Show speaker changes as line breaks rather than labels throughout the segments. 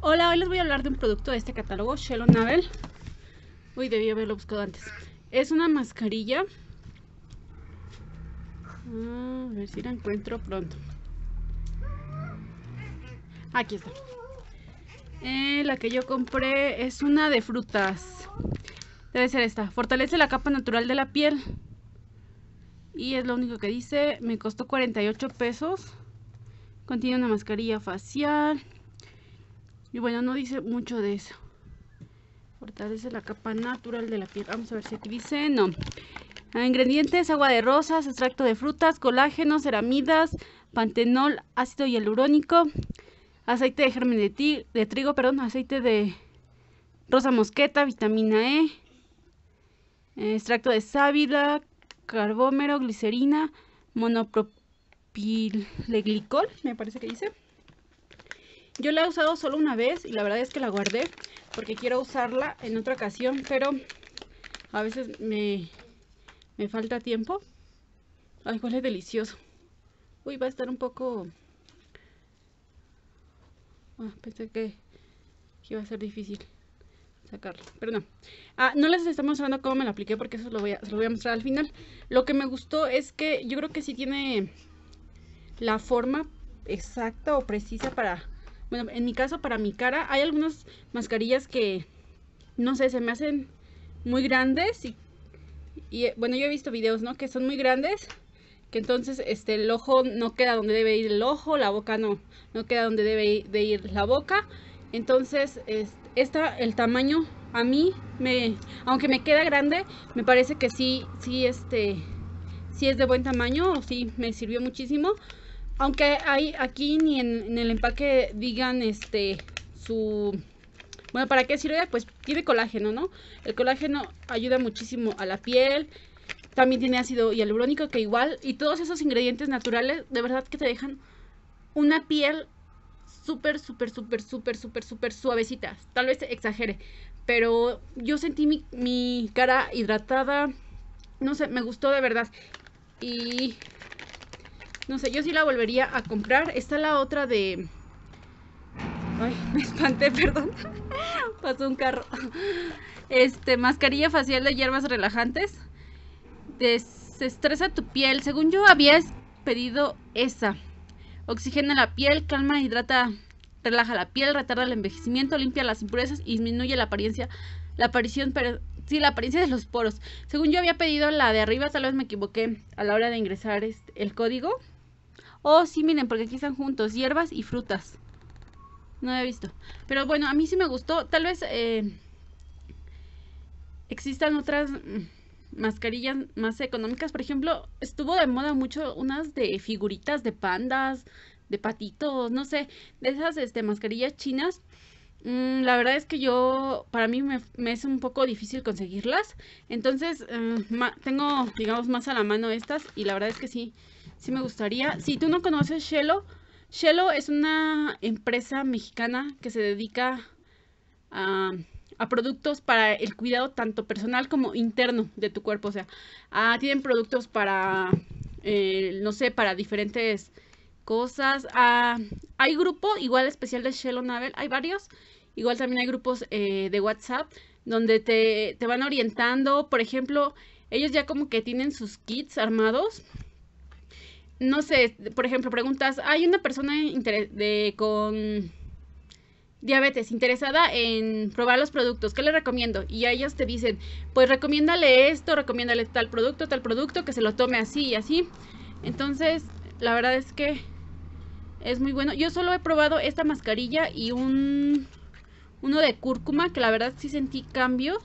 Hola, hoy les voy a hablar de un producto de este catálogo, Shellon. Uy, debí haberlo buscado antes. Es una mascarilla. Ah, a ver si la encuentro pronto. Aquí está. Eh, la que yo compré es una de frutas. Debe ser esta. Fortalece la capa natural de la piel. Y es lo único que dice. Me costó 48 pesos. Contiene una mascarilla facial, y bueno, no dice mucho de eso. Fortalece la capa natural de la piel. Vamos a ver si aquí dice, no. Ah, ingredientes, agua de rosas, extracto de frutas, colágeno, ceramidas, pantenol, ácido hialurónico, aceite de germen de, trigo, perdón, aceite de rosa mosqueta, vitamina E, eh, extracto de sábila, carbómero, glicerina, monopropileglicol, me parece que dice. Yo la he usado solo una vez y la verdad es que la guardé porque quiero usarla en otra ocasión, pero a veces me, falta tiempo. Ay, cuál es delicioso. Uy, va a estar un poco... Ah, pensé que, iba a ser difícil sacarlo, pero no. Ah, no les estoy mostrando cómo me la apliqué porque eso lo voy se lo voy a mostrar al final. Lo que me gustó es que yo creo que sí tiene la forma exacta o precisa para bueno, en mi caso, para mi cara, hay algunas mascarillas que, no sé, se me hacen muy grandes. Y, eh, bueno, yo he visto videos, ¿no? Que son muy grandes. Que entonces este, el ojo no queda donde debe ir el ojo, la boca no, no queda donde debe de ir la boca. Entonces, esta, el tamaño a mí, me, aunque me queda grande, me parece que sí, sí, este, sí es de buen tamaño, sí, me sirvió muchísimo. Aunque hay aquí ni en, el empaque digan este su bueno, ¿para qué sirve? Pues tiene colágeno, ¿no? El colágeno ayuda muchísimo a la piel. También tiene ácido hialurónico que igual y todos esos ingredientes naturales de verdad que te dejan una piel súper súper súper súper súper súper suavecita. Tal vez exagere, pero yo sentí mi, mi cara hidratada. No sé, me gustó de verdad. Y no sé, yo sí la volvería a comprar. Está la otra de... Ay, me espanté, perdón. Pasó un carro. Este, mascarilla facial de hierbas relajantes. Desestresa tu piel. Según yo había pedido esa. Oxigena la piel, calma, hidrata, relaja la piel, retarda el envejecimiento, limpia las impurezas y disminuye la apariencia, la aparición, la apariencia de los poros. Según yo había pedido la de arriba, tal vez me equivoqué a la hora de ingresar este, el código. Oh, sí, miren, porque aquí están juntos, hierbas y frutas. No he visto. Pero bueno, a mí sí me gustó. Tal vez eh, existan otras mm, mascarillas más económicas. Por ejemplo, estuvo de moda mucho unas de figuritas de pandas, de patitos, no sé, de esas este, mascarillas chinas. Mm, la verdad es que yo, para mí me, es un poco difícil conseguirlas. Entonces, eh, tengo, digamos, más a la mano estas y la verdad es que sí si me gustaría. Si tú no conoces Shelo, Shelo es una empresa mexicana que se dedica a, a, productos para el cuidado tanto personal como interno de tu cuerpo. O sea, ah, tienen productos para, eh, no sé, para diferentes cosas. Ah, hay grupo igual especial de Shello Navel, hay varios. Igual también hay grupos eh, de WhatsApp donde te, te, van orientando. Por ejemplo, ellos ya como que tienen sus kits armados no sé, por ejemplo, preguntas, hay una persona con diabetes interesada en probar los productos, ¿qué le recomiendo? Y a ellos te dicen, pues recomiéndale esto, recomiéndale tal producto, tal producto, que se lo tome así y así. Entonces, la verdad es que es muy bueno. Yo solo he probado esta mascarilla y un uno de cúrcuma, que la verdad sí sentí cambio.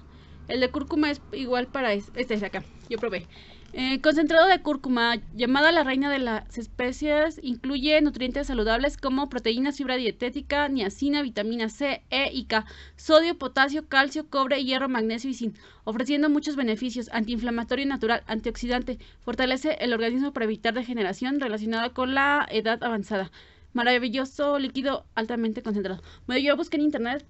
El de cúrcuma es igual para este, este es acá. Yo probé. Eh, concentrado de cúrcuma, llamada la reina de las especias, incluye nutrientes saludables como proteínas, fibra dietética, niacina, vitamina C, E y K, sodio, potasio, calcio, cobre, hierro, magnesio y zinc, ofreciendo muchos beneficios, antiinflamatorio natural, antioxidante, fortalece el organismo para evitar degeneración relacionada con la edad avanzada. Maravilloso líquido altamente concentrado. Bueno, yo busqué en internet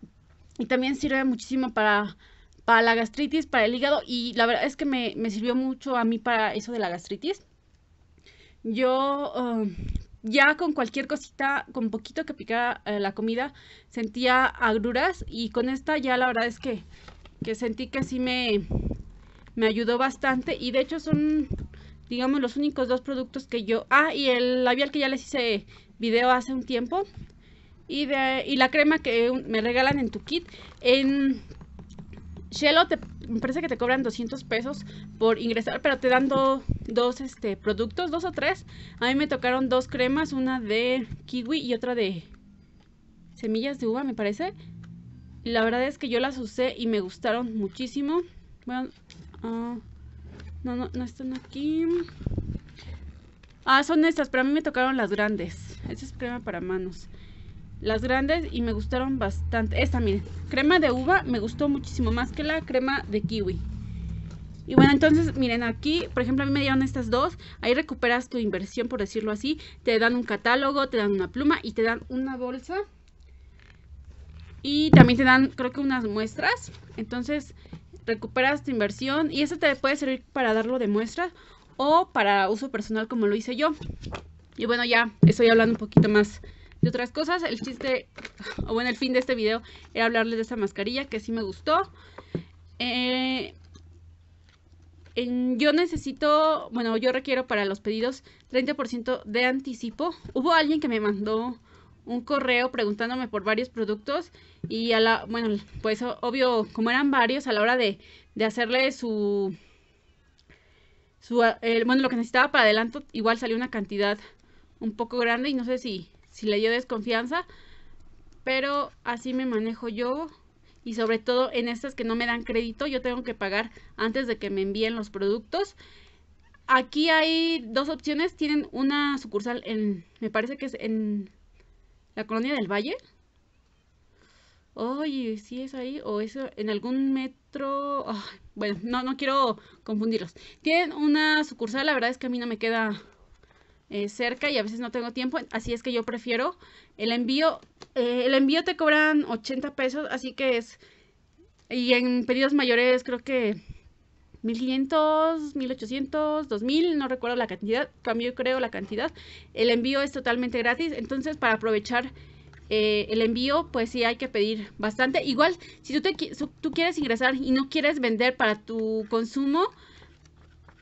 y también sirve muchísimo para para la gastritis, para el hígado y la verdad es que me, sirvió mucho a mí para eso de la gastritis. Yo um, ya con cualquier cosita, con poquito que picara eh, la comida, sentía agruras y con esta ya la verdad es que, que sentí que así me, me ayudó bastante y de hecho son digamos los únicos dos productos que yo ah y el labial que ya les hice video hace un tiempo y de y la crema que me regalan en tu kit en Shelo te me parece que te cobran 200 pesos por ingresar, pero te dan dos este, productos, dos o tres. A mí me tocaron dos cremas, una de kiwi y otra de semillas de uva, me parece. La verdad es que yo las usé y me gustaron muchísimo. Bueno, ah, no, no, no están aquí. Ah, son estas, pero a mí me tocaron las grandes. Esa es crema para manos las grandes y me gustaron bastante. Esta, miren, crema de uva me gustó muchísimo más que la crema de kiwi. Y bueno, entonces, miren, aquí, por ejemplo, a mí me dieron estas dos. Ahí recuperas tu inversión, por decirlo así. Te dan un catálogo, te dan una pluma y te dan una bolsa. Y también te dan, creo que unas muestras. Entonces, recuperas tu inversión y eso te puede servir para darlo de muestra o para uso personal como lo hice yo. Y bueno, ya estoy hablando un poquito más de otras cosas. El chiste, o bueno, el fin de este video era hablarles de esta mascarilla que sí me gustó. Eh, yo necesito, bueno, yo requiero para los pedidos 30% de anticipo. Hubo alguien que me mandó un correo preguntándome por varios productos y a la, bueno, pues obvio, como eran varios, a la hora de, hacerle su, su eh, bueno, lo que necesitaba para adelanto, igual salió una cantidad un poco grande y no sé si, si le dio desconfianza, pero así me manejo yo y sobre todo en estas que no me dan crédito, yo tengo que pagar antes de que me envíen los productos. Aquí hay dos opciones, tienen una sucursal en, me parece que es en la colonia del Valle. Oye, si ¿sí es ahí o eso en algún metro. bueno, no, no quiero confundirlos. Tienen una sucursal, la verdad es que a mí no me queda eh, cerca y a veces no tengo tiempo, así es que yo prefiero el envío. Eh, el envío te cobran 80 pesos, así que es... Y en pedidos mayores creo que 1500, 1800, 2000, no recuerdo la cantidad, cambio creo la cantidad. El envío es totalmente gratis, entonces para aprovechar eh, el envío, pues sí hay que pedir bastante. Igual, si tú, te, tú quieres ingresar y no quieres vender para tu consumo,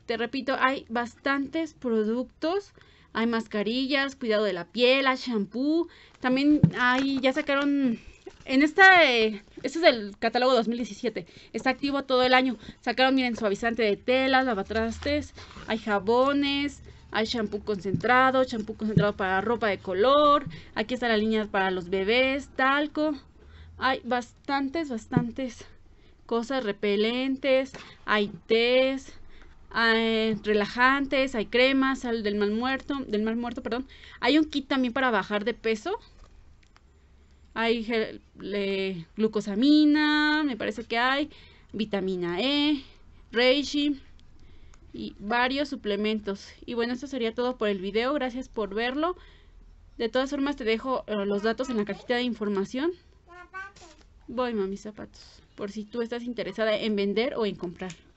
te repito, hay bastantes productos hay mascarillas, cuidado de la piel, hay shampoo. También hay, ya sacaron en esta, eh, este es el catálogo 2017, está activo todo el año. Sacaron, miren, suavizante de telas, lavatrastes, hay jabones, hay shampoo concentrado, shampoo concentrado para ropa de color, aquí está la línea para los bebés, talco. Hay bastantes, bastantes cosas repelentes, hay tés, hay relajantes, hay cremas, sal del mal muerto, del mal muerto, perdón. Hay un kit también para bajar de peso. Hay glucosamina, me parece que hay, vitamina E, reishi y varios suplementos. Y bueno, esto sería todo por el video. Gracias por verlo. De todas formas te dejo eh, los datos en la cajita de información. Voy, mami, zapatos. Por si tú estás interesada en vender o en comprar.